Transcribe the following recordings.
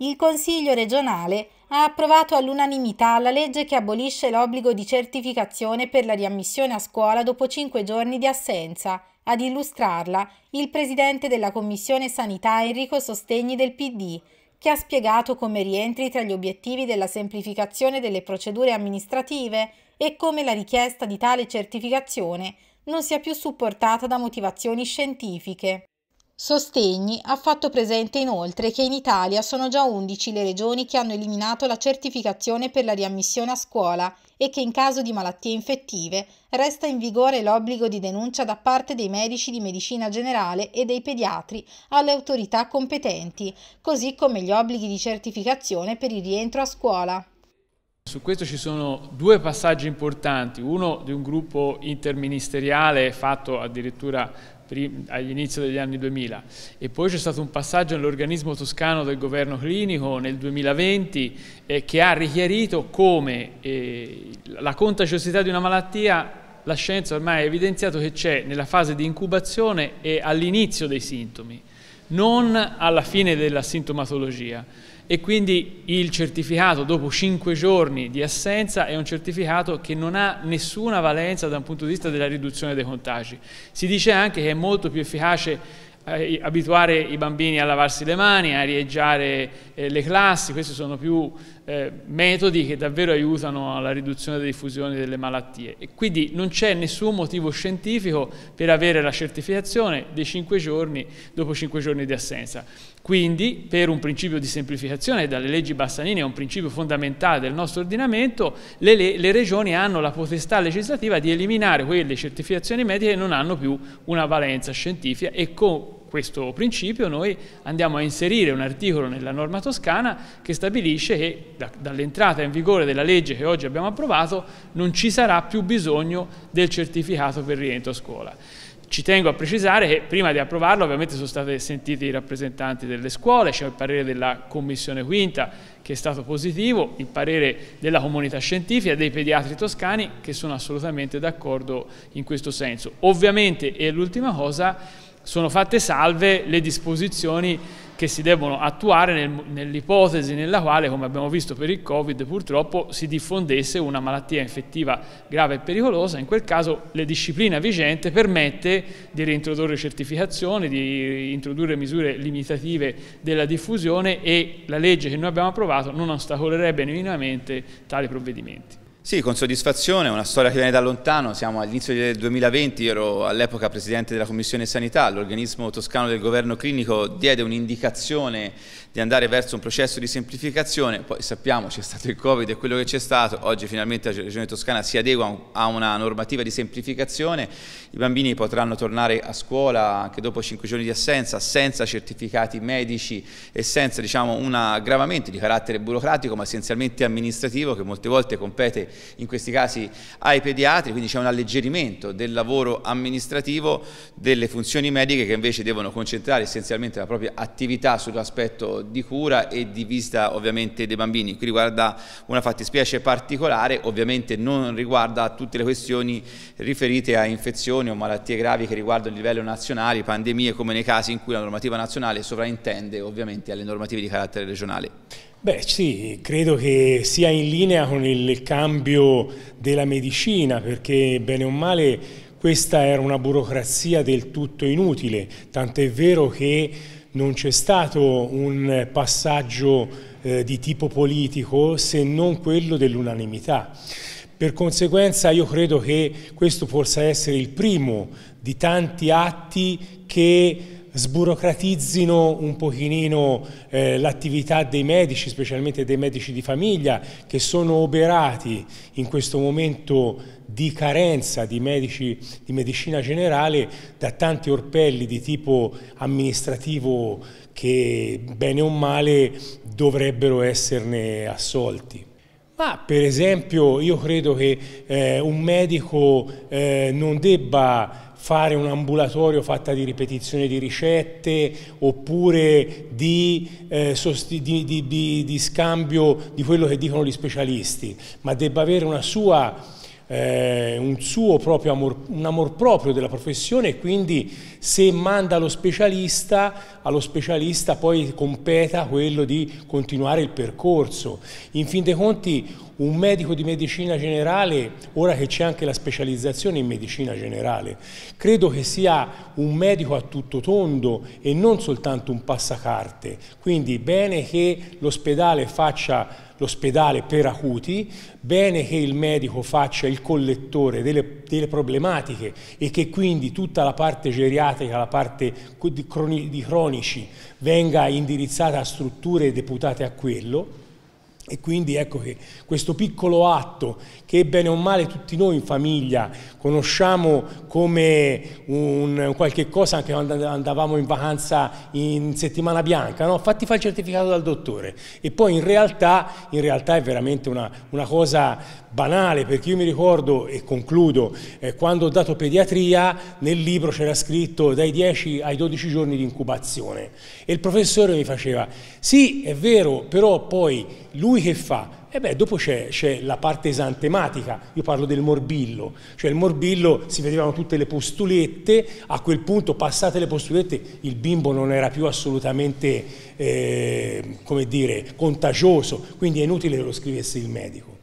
il Consiglio regionale ha approvato all'unanimità la legge che abolisce l'obbligo di certificazione per la riammissione a scuola dopo cinque giorni di assenza. Ad illustrarla il presidente della Commissione Sanità Enrico Sostegni del PD, che ha spiegato come rientri tra gli obiettivi della semplificazione delle procedure amministrative e come la richiesta di tale certificazione non sia più supportata da motivazioni scientifiche. Sostegni ha fatto presente inoltre che in Italia sono già 11 le regioni che hanno eliminato la certificazione per la riammissione a scuola e che in caso di malattie infettive resta in vigore l'obbligo di denuncia da parte dei medici di medicina generale e dei pediatri alle autorità competenti, così come gli obblighi di certificazione per il rientro a scuola. Su questo ci sono due passaggi importanti, uno di un gruppo interministeriale fatto addirittura all'inizio degli anni 2000 e poi c'è stato un passaggio nell'organismo toscano del governo clinico nel 2020 eh, che ha richiarito come eh, la contagiosità di una malattia la scienza ormai ha evidenziato che c'è nella fase di incubazione e all'inizio dei sintomi, non alla fine della sintomatologia e quindi il certificato dopo 5 giorni di assenza è un certificato che non ha nessuna valenza da un punto di vista della riduzione dei contagi. Si dice anche che è molto più efficace eh, abituare i bambini a lavarsi le mani, a arieggiare eh, le classi, questi sono più eh, metodi che davvero aiutano alla riduzione della diffusione delle malattie. E quindi non c'è nessun motivo scientifico per avere la certificazione dei 5 giorni, dopo 5 giorni di assenza. Quindi, per un principio di semplificazione, dalle leggi Bassanini è un principio fondamentale del nostro ordinamento, le, le, le, regioni hanno la potestà legislativa di eliminare quelle certificazioni mediche che non hanno più una valenza scientifica e con questo principio noi andiamo a inserire un articolo nella norma toscana che stabilisce che da, dall'entrata in vigore della legge che oggi abbiamo approvato non ci sarà più bisogno del certificato per rientro a scuola. Ci tengo a precisare che prima di approvarlo ovviamente sono stati sentiti i rappresentanti delle scuole, c'è il parere della Commissione Quinta che è stato positivo, il parere della comunità scientifica, dei pediatri toscani che sono assolutamente d'accordo in questo senso. Ovviamente, e l'ultima cosa, sono fatte salve le disposizioni che si devono attuare nel, nell'ipotesi nella quale, come abbiamo visto per il Covid, purtroppo si diffondesse una malattia infettiva grave e pericolosa. In quel caso la disciplina vigente permette di reintrodurre certificazioni, di introdurre misure limitative della diffusione e la legge che noi abbiamo approvato non ostacolerebbe minimamente tali provvedimenti. Sì, con soddisfazione, è una storia che viene da lontano, siamo all'inizio del 2020, io ero all'epoca presidente della Commissione Sanità, l'organismo toscano del governo clinico diede un'indicazione di andare verso un processo di semplificazione, poi sappiamo c'è stato il Covid e quello che c'è stato, oggi finalmente la Regione Toscana si adegua a una normativa di semplificazione, i bambini potranno tornare a scuola anche dopo 5 giorni di assenza, senza certificati medici e senza diciamo, un aggravamento di carattere burocratico ma essenzialmente amministrativo che molte volte compete in questi casi ai pediatri, quindi c'è un alleggerimento del lavoro amministrativo delle funzioni mediche che invece devono concentrare essenzialmente la propria attività sull'aspetto di cura e di vista ovviamente dei bambini. Qui riguarda una fattispecie particolare, ovviamente non riguarda tutte le questioni riferite a infezioni o malattie gravi che riguardano il livello nazionale, pandemie come nei casi in cui la normativa nazionale sovraintende ovviamente alle normative di carattere regionale. Beh sì, credo che sia in linea con il cambio della medicina perché bene o male questa era una burocrazia del tutto inutile, tant'è vero che non c'è stato un passaggio eh, di tipo politico se non quello dell'unanimità. Per conseguenza io credo che questo possa essere il primo di tanti atti che sburocratizzino un pochino eh, l'attività dei medici, specialmente dei medici di famiglia, che sono oberati in questo momento di carenza di medici di medicina generale da tanti orpelli di tipo amministrativo che bene o male dovrebbero esserne assolti. Ma per esempio io credo che eh, un medico eh, non debba fare un ambulatorio fatta di ripetizione di ricette oppure di, eh, di, di, di, scambio di quello che dicono gli specialisti, ma debba avere una sua eh, un suo proprio amor, un amor proprio della professione e quindi se manda lo specialista, allo specialista poi competa quello di continuare il percorso. In fin dei conti un medico di medicina generale, ora che c'è anche la specializzazione in medicina generale, credo che sia un medico a tutto tondo e non soltanto un passacarte. Quindi bene che l'ospedale faccia l'ospedale per acuti, bene che il medico faccia il collettore delle, delle, problematiche e che quindi tutta la parte geriatrica, la parte di cronici venga indirizzata a strutture deputate a quello, e quindi ecco che questo piccolo atto che bene o male tutti noi in famiglia conosciamo come un, qualche cosa anche quando andavamo in vacanza in settimana bianca, no? fatti fare il certificato dal dottore. E poi in realtà, in realtà è veramente una, una, cosa banale perché io mi ricordo e concludo eh, quando ho dato pediatria nel libro c'era scritto dai 10 ai 12 giorni di incubazione e il professore mi faceva sì è vero però poi lui che fa? E eh beh, dopo c'è, la parte esantematica, io parlo del morbillo, cioè il morbillo si vedevano tutte le postulette, a quel punto passate le postulette il bimbo non era più assolutamente, eh, come dire, contagioso, quindi è inutile che lo scrivesse il medico.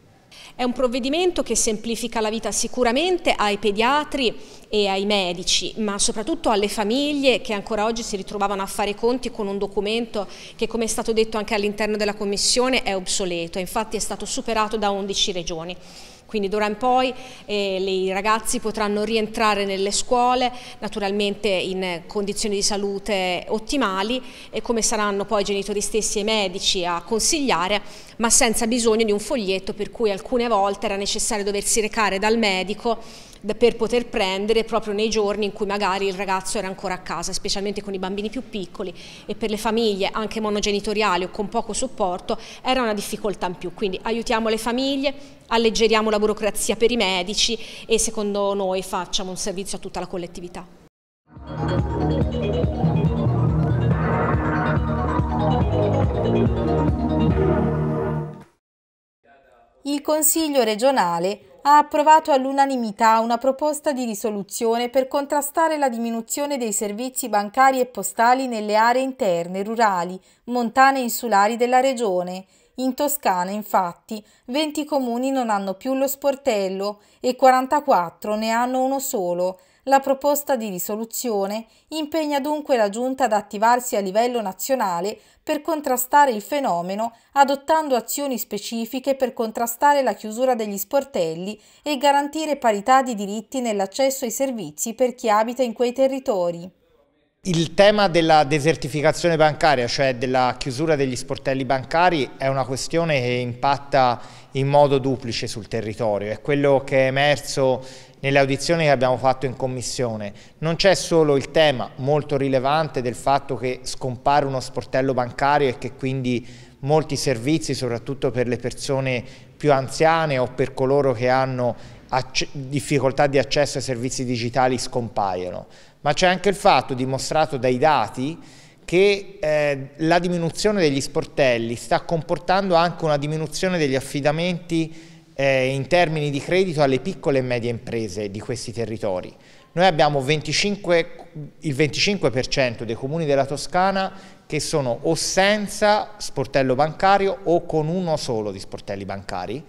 È un provvedimento che semplifica la vita sicuramente ai pediatri e ai medici, ma soprattutto alle famiglie che ancora oggi si ritrovavano a fare i conti con un documento che, come è stato detto anche all'interno della Commissione, è obsoleto. Infatti è stato superato da 11 regioni. Quindi d'ora in poi eh, i ragazzi potranno rientrare nelle scuole, naturalmente in condizioni di salute ottimali e come saranno poi i genitori stessi e i medici a consigliare, ma senza bisogno di un foglietto per cui alcune volte era necessario doversi recare dal medico per poter prendere proprio nei giorni in cui magari il ragazzo era ancora a casa, specialmente con i bambini più piccoli e per le famiglie anche monogenitoriali o con poco supporto era una difficoltà in più, quindi aiutiamo le famiglie, alleggeriamo la burocrazia per i medici e secondo noi facciamo un servizio a tutta la collettività. Il Consiglio regionale ha approvato all'unanimità una proposta di risoluzione per contrastare la diminuzione dei servizi bancari e postali nelle aree interne, rurali, montane e insulari della regione. In Toscana, infatti, 20 comuni non hanno più lo sportello e 44 ne hanno uno solo. La proposta di risoluzione impegna dunque la Giunta ad attivarsi a livello nazionale per contrastare il fenomeno adottando azioni specifiche per contrastare la chiusura degli sportelli e garantire parità di diritti nell'accesso ai servizi per chi abita in quei territori. Il tema della desertificazione bancaria, cioè della chiusura degli sportelli bancari, è una questione che impatta in modo duplice sul territorio. È quello che è emerso nelle audizioni che abbiamo fatto in commissione. Non c'è solo il tema molto rilevante del fatto che scompare uno sportello bancario e che quindi molti servizi, soprattutto per le persone più anziane o per coloro che hanno difficoltà di accesso ai servizi digitali scompaiono, ma c'è anche il fatto dimostrato dai dati che eh, la diminuzione degli sportelli sta comportando anche una diminuzione degli affidamenti eh, in termini di credito alle piccole e medie imprese di questi territori. Noi abbiamo 25, il 25% dei comuni della Toscana che sono o senza sportello bancario o con uno solo di sportelli bancari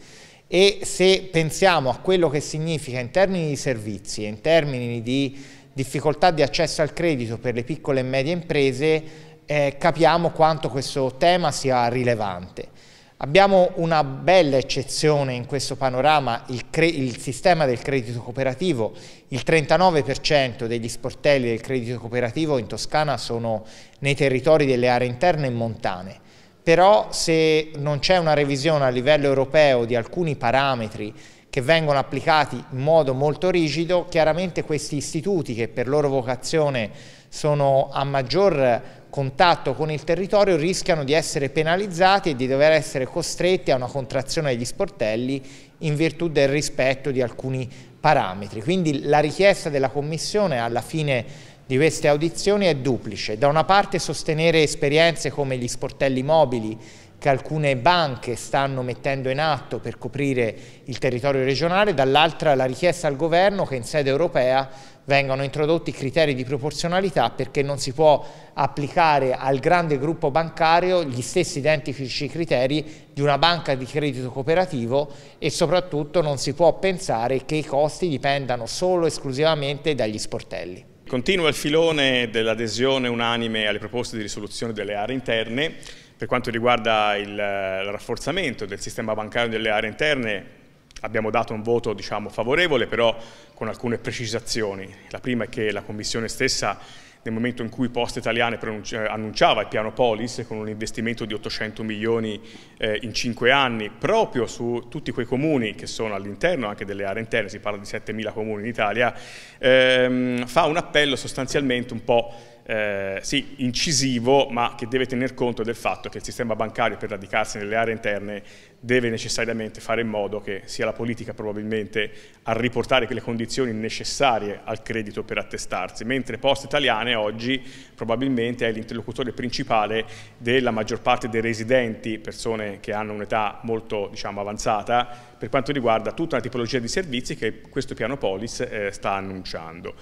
e se pensiamo a quello che significa in termini di servizi e in termini di difficoltà di accesso al credito per le piccole e medie imprese eh, capiamo quanto questo tema sia rilevante. Abbiamo una bella eccezione in questo panorama, il, il sistema del credito cooperativo. Il 39% degli sportelli del credito cooperativo in Toscana sono nei territori delle aree interne e montane però se non c'è una revisione a livello europeo di alcuni parametri che vengono applicati in modo molto rigido, chiaramente questi istituti che per loro vocazione sono a maggior contatto con il territorio rischiano di essere penalizzati e di dover essere costretti a una contrazione degli sportelli in virtù del rispetto di alcuni parametri. Quindi la richiesta della Commissione alla fine di queste audizioni è duplice. Da una parte sostenere esperienze come gli sportelli mobili che alcune banche stanno mettendo in atto per coprire il territorio regionale, dall'altra la richiesta al governo che in sede europea vengano introdotti criteri di proporzionalità perché non si può applicare al grande gruppo bancario gli stessi identici criteri di una banca di credito cooperativo e soprattutto non si può pensare che i costi dipendano solo e esclusivamente dagli sportelli. Continua il filone dell'adesione unanime alle proposte di risoluzione delle aree interne per quanto riguarda il, eh, il rafforzamento del sistema bancario delle aree interne, abbiamo dato un voto diciamo, favorevole, però con alcune precisazioni. La prima è che la Commissione stessa, nel momento in cui Poste Italiane eh, annunciava il piano Polis con un investimento di 800 milioni eh, in 5 anni, proprio su tutti quei comuni che sono all'interno anche delle aree interne, si parla di 7.000 comuni in Italia, ehm, fa un appello sostanzialmente un po' eh, sì, incisivo, ma che deve tener conto del fatto che il sistema bancario per radicarsi nelle aree interne deve necessariamente fare in modo che sia la politica probabilmente a riportare le condizioni necessarie al credito per attestarsi, mentre Poste Italiane oggi probabilmente è l'interlocutore principale della maggior parte dei residenti, persone che hanno un'età molto diciamo, avanzata, per quanto riguarda tutta una tipologia di servizi che questo piano Polis eh, sta annunciando.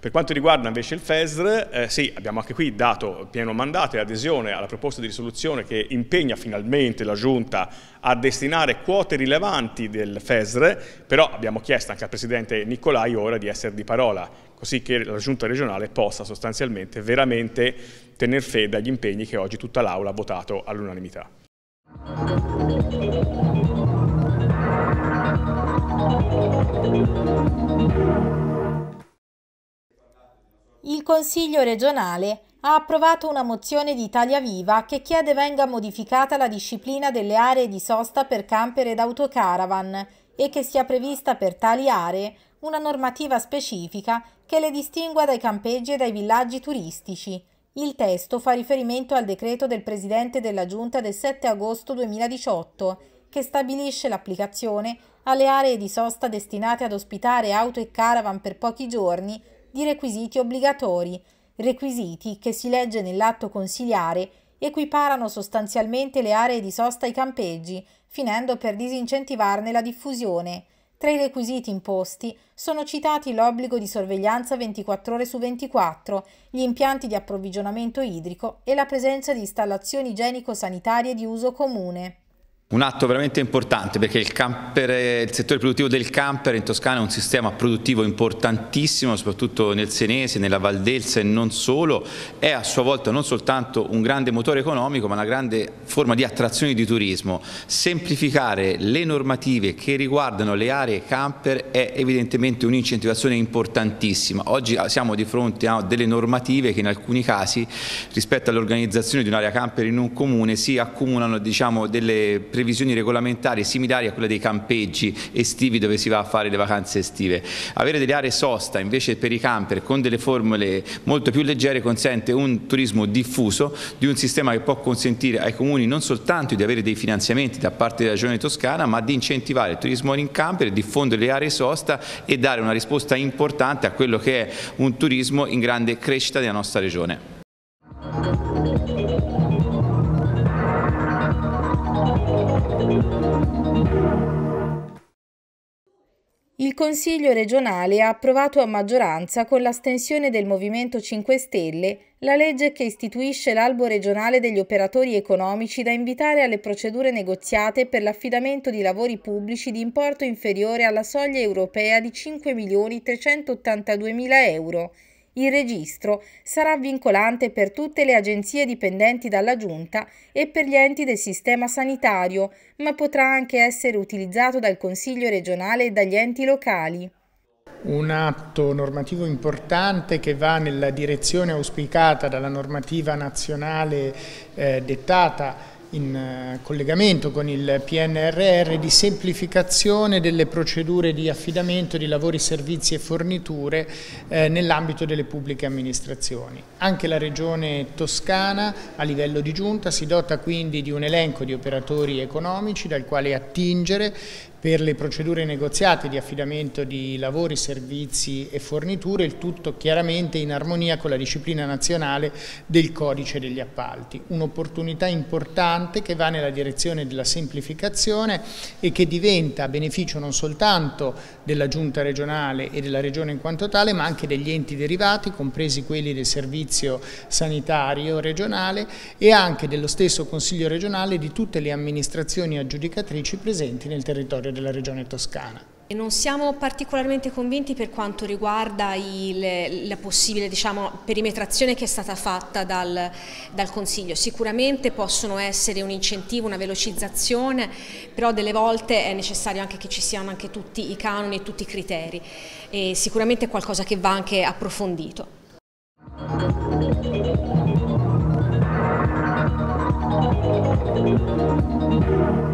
Per quanto riguarda invece il FESR, eh, sì, abbiamo anche qui dato pieno mandato e adesione alla proposta di risoluzione che impegna finalmente la Giunta a destinare quote rilevanti del FESR, però abbiamo chiesto anche al Presidente Nicolai ora di essere di parola, così che la Giunta regionale possa sostanzialmente veramente tener fede agli impegni che oggi tutta l'Aula ha votato all'unanimità. Il Consiglio regionale ha approvato una mozione di Italia Viva che chiede venga modificata la disciplina delle aree di sosta per camper ed autocaravan e che sia prevista per tali aree una normativa specifica che le distingua dai campeggi e dai villaggi turistici. Il testo fa riferimento al decreto del Presidente della Giunta del 7 agosto 2018 che stabilisce l'applicazione alle aree di sosta destinate ad ospitare auto e caravan per pochi giorni di requisiti obbligatori, requisiti che si legge nell'atto consiliare equiparano sostanzialmente le aree di sosta ai campeggi, finendo per disincentivarne la diffusione. Tra i requisiti imposti sono citati l'obbligo di sorveglianza 24 ore su 24, gli impianti di approvvigionamento idrico e la presenza di installazioni igienico-sanitarie di uso comune. Un atto veramente importante perché il, camper, il, settore produttivo del camper in Toscana è un sistema produttivo importantissimo, soprattutto nel Senese, nella Valdelsa e non solo, è a sua volta non soltanto un grande motore economico ma una grande forma di attrazione di turismo. Semplificare le normative che riguardano le aree camper è evidentemente un'incentivazione importantissima. Oggi ah, siamo di fronte a delle normative che in alcuni casi rispetto all'organizzazione di un'area camper in un comune si accumulano diciamo, delle revisioni regolamentari similari a quelle dei campeggi estivi dove si va a fare le vacanze estive. Avere delle aree sosta invece per i camper con delle formule molto più leggere consente un turismo diffuso di un sistema che può consentire ai comuni non soltanto di avere dei finanziamenti da parte della Regione Toscana ma di incentivare il turismo in camper, diffondere le aree sosta e dare una risposta importante a quello che è un turismo in grande crescita della nostra regione. Il Consiglio regionale ha approvato a maggioranza, con l'astensione del Movimento 5 Stelle, la legge che istituisce l'albo regionale degli operatori economici da invitare alle procedure negoziate per l'affidamento di lavori pubblici di importo inferiore alla soglia europea di 5.382.000 euro il registro sarà vincolante per tutte le agenzie dipendenti dalla Giunta e per gli enti del sistema sanitario, ma potrà anche essere utilizzato dal Consiglio regionale e dagli enti locali un atto normativo importante che va nella direzione auspicata dalla normativa nazionale eh, dettata in eh, collegamento con il PNRR di semplificazione delle procedure di affidamento di lavori, servizi e forniture eh, nell'ambito delle pubbliche amministrazioni. Anche la Regione Toscana a livello di giunta si dota quindi di un elenco di operatori economici dal quale attingere per le procedure negoziate di affidamento di lavori, servizi e forniture, il tutto chiaramente in armonia con la disciplina nazionale del codice degli appalti. Un'opportunità importante che va nella direzione della semplificazione e che diventa a beneficio non soltanto della giunta regionale e della regione in quanto tale, ma anche degli enti derivati, compresi quelli del servizio sanitario regionale e anche dello stesso Consiglio regionale e di tutte le amministrazioni aggiudicatrici presenti nel territorio territorio della regione toscana. Non siamo particolarmente convinti per quanto riguarda il, la possibile diciamo, perimetrazione che è stata fatta dal, dal, Consiglio. Sicuramente possono essere un incentivo, una velocizzazione, però delle volte è necessario anche che ci siano anche tutti i canoni e tutti i criteri. E sicuramente è qualcosa che va anche approfondito. Thank you.